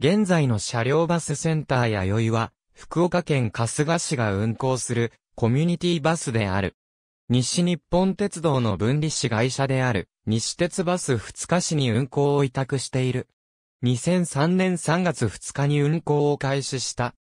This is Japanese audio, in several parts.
現在の車両バスセンターやよいは、福岡県春日市が運行するコミュニティバスである。西日本鉄道の分離子会社である、西鉄バス二日市に運行を委託している。2003年3月2日に運行を開始した。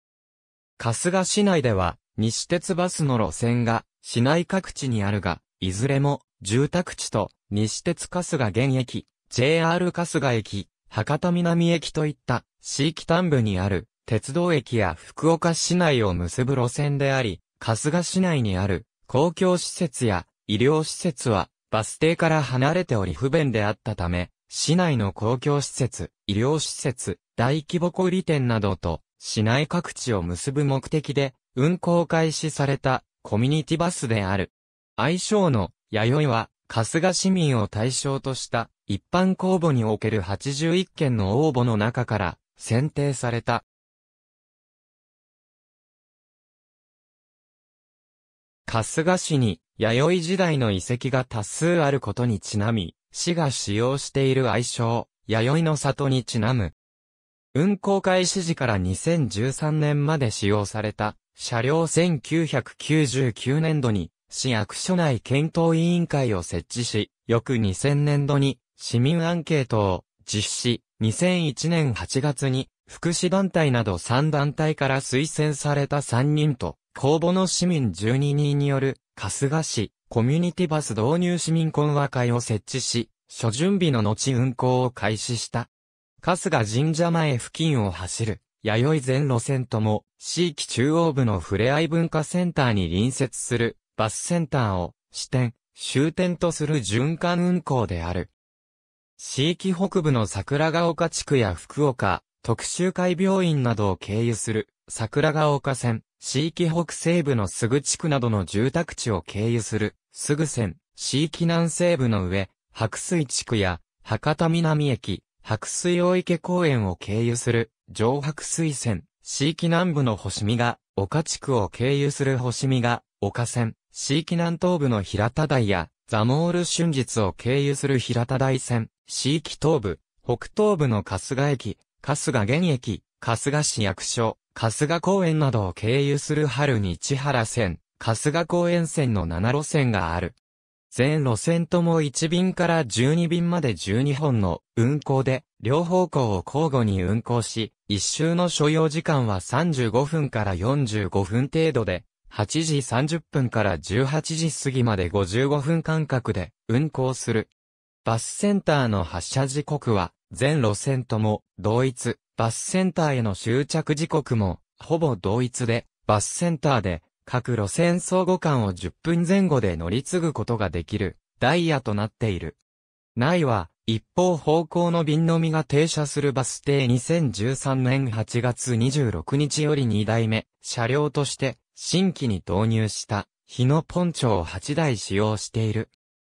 春日市内では、西鉄バスの路線が、市内各地にあるが、いずれも、住宅地と、西鉄春日現駅、JR 春日駅、博多南駅といった市域端部にある鉄道駅や福岡市内を結ぶ路線であり、春日市内にある公共施設や医療施設はバス停から離れており不便であったため、市内の公共施設、医療施設、大規模小売店などと市内各地を結ぶ目的で運行開始されたコミュニティバスである。愛称の弥生は春日市民を対象とした一般公募における81件の応募の中から選定された。春日市に弥生時代の遺跡が多数あることにちなみ、市が使用している愛称、弥生の里にちなむ。運行開始時から2013年まで使用された車両1999年度に市役所内検討委員会を設置し、翌2000年度に市民アンケートを実施、2001年8月に福祉団体など3団体から推薦された3人と、公募の市民12人による、春日市、コミュニティバス導入市民懇話会を設置し、初準備の後運行を開始した。春日神社前付近を走る、弥生全路線とも、地域中央部のふれあい文化センターに隣接する、バスセンターを、支店、終点とする循環運行である。地域北部の桜ヶ丘地区や福岡、特集会病院などを経由する桜ヶ丘線、地域北西部のすぐ地区などの住宅地を経由するすぐ線、地域南西部の上、白水地区や博多南駅、白水大池公園を経由する上白水線、地域南部の星見が丘地区を経由する星見が丘線、地域南東部の平田台やザモール春日を経由する平田台線、市域東部、北東部の春日駅、春日原駅、春日市役所、春日公園などを経由する春に千原線、春日公園線の7路線がある。全路線とも1便から12便まで12本の運行で、両方向を交互に運行し、一周の所要時間は35分から45分程度で、8時30分から18時過ぎまで55分間隔で運行する。バスセンターの発車時刻は、全路線とも同一、バスセンターへの終着時刻も、ほぼ同一で、バスセンターで、各路線相互間を10分前後で乗り継ぐことができる、ダイヤとなっている。内は、一方方向の便のみが停車するバス停2013年8月26日より2台目、車両として、新規に導入した、日野ポンチョを8台使用している。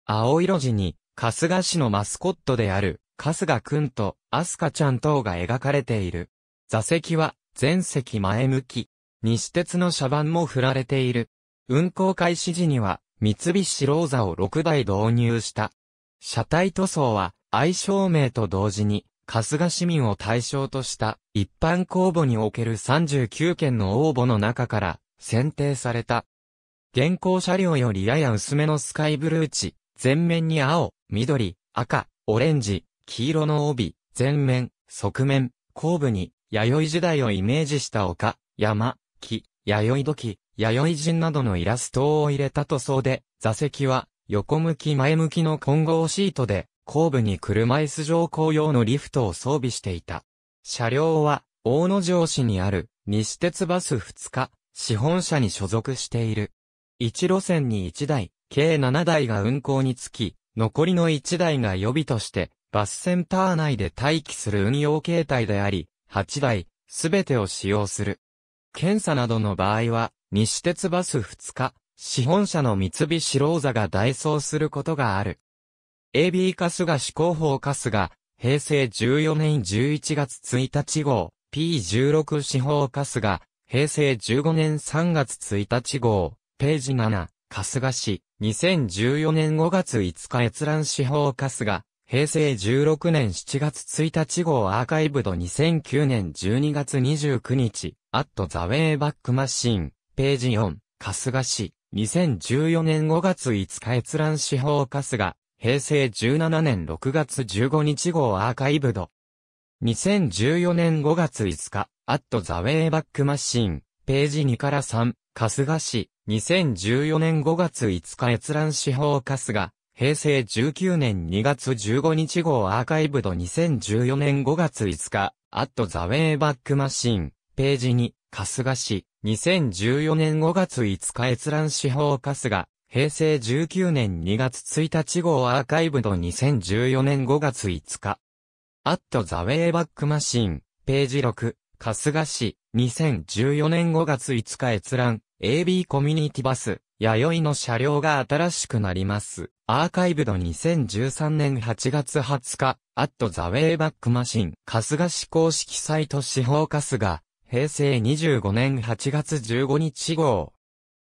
青色時に、春日市のマスコットである、春日くんと、アスカちゃん等が描かれている。座席は、全席前向き。西鉄の車番も振られている。運行開始時には、三菱ローザを6台導入した。車体塗装は、愛称名と同時に、春日市民を対象とした一般公募における39件の応募の中から選定された。現行車両よりやや薄めのスカイブルーチ、全面に青、緑、赤、オレンジ、黄色の帯、全面、側面、後部に、弥生時代をイメージした丘、山、木、弥生土器、弥生人などのイラストを入れた塗装で、座席は、横向き前向きの混合シートで、後部に車椅子乗降用のリフトを装備していた。車両は、大野城市にある、西鉄バス2日、資本社に所属している。1路線に1台、計7台が運行につき、残りの1台が予備として、バスセンター内で待機する運用形態であり、8台、すべてを使用する。検査などの場合は、西鉄バス2日、資本社の三菱ローザが代走することがある。AB カスが市広報カスが、平成14年11月1日号、P16 司法カスが、平成15年3月1日号、ページ7。春日市、2014年5月5日閲覧司法春日、平成16年7月1日号アーカイブド2009年12月29日、アットザウェイバックマシン、ページ4、春日市、2014年5月5日閲覧司法春日、平成17年6月15日号アーカイブド。2014年5月5日、アットザウェイバックマシン、ページ2から3、春日市、2014年5月5日閲覧司法春日、平成19年2月15日号アーカイブド2014年5月5日、アットザウェイバックマシン、ページ2、春日市、2014年5月5日閲覧司法春日、平成19年2月1日号アーカイブド2014年5月5日、アットザウェイバックマシン、ページ6、春日市、2014年5月5日閲覧、AB コミュニティバス、弥生の車両が新しくなります。アーカイブド2013年8月20日、アットザウェイバックマシン、春日市公式サイト司法春日、平成25年8月15日号。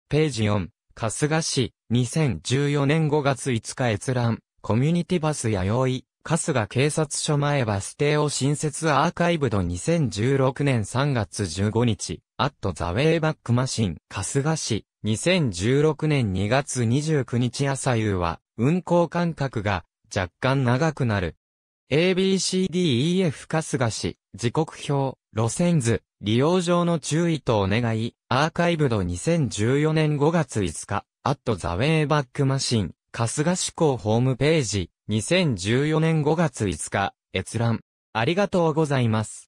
ページ4、春日市、2014年5月5日閲覧、コミュニティバス弥生、春日警察署前バス停を新設アーカイブド2016年3月15日、アットザウェイバックマシン、春日市、2016年2月29日朝夕は、運行間隔が若干長くなる。ABCDEF 春日市、時刻表、路線図、利用上の注意とお願い、アーカイブド2014年5月5日、アットザウェイバックマシン、春日市港ホームページ。2014年5月5日、閲覧。ありがとうございます。